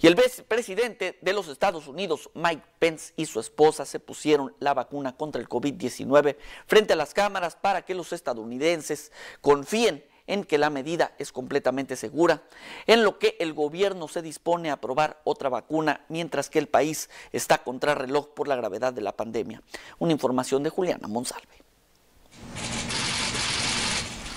Y el vicepresidente de los Estados Unidos, Mike Pence, y su esposa se pusieron la vacuna contra el COVID-19 frente a las cámaras para que los estadounidenses confíen en que la medida es completamente segura, en lo que el gobierno se dispone a aprobar otra vacuna, mientras que el país está contra reloj por la gravedad de la pandemia. Una información de Juliana Monsalve.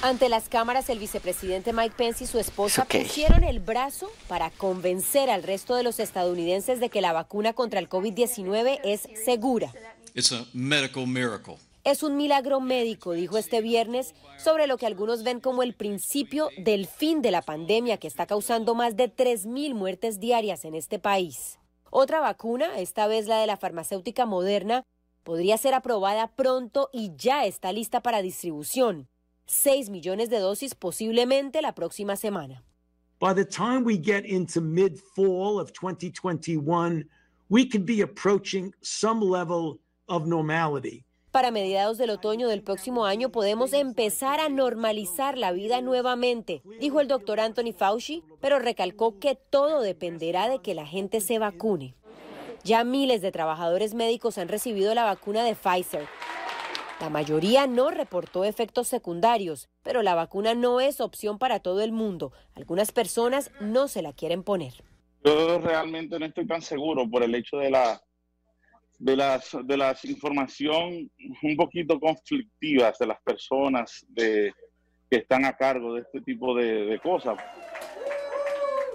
Ante las cámaras, el vicepresidente Mike Pence y su esposa pusieron el brazo para convencer al resto de los estadounidenses de que la vacuna contra el COVID-19 es segura. Es un milagro médico, dijo este viernes, sobre lo que algunos ven como el principio del fin de la pandemia que está causando más de 3.000 muertes diarias en este país. Otra vacuna, esta vez la de la farmacéutica Moderna, podría ser aprobada pronto y ya está lista para distribución. 6 millones de dosis posiblemente la próxima semana. Para mediados del otoño del próximo año podemos empezar a normalizar la vida nuevamente, dijo el doctor Anthony Fauci, pero recalcó que todo dependerá de que la gente se vacune. Ya miles de trabajadores médicos han recibido la vacuna de Pfizer la mayoría no reportó efectos secundarios, pero la vacuna no es opción para todo el mundo. Algunas personas no se la quieren poner. Yo realmente no estoy tan seguro por el hecho de la de las de las información un poquito conflictivas de las personas que están a cargo de este tipo de cosas.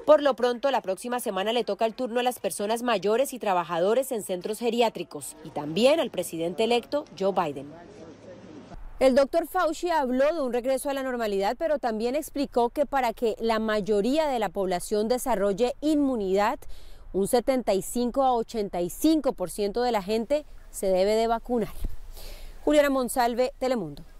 Por lo pronto, la próxima semana le toca el turno a las personas mayores y trabajadores en centros geriátricos y también al presidente electo Joe Biden. El doctor Fauci habló de un regreso a la normalidad, pero también explicó que para que la mayoría de la población desarrolle inmunidad, un 75 a 85% de la gente se debe de vacunar. Juliana Monsalve, Telemundo.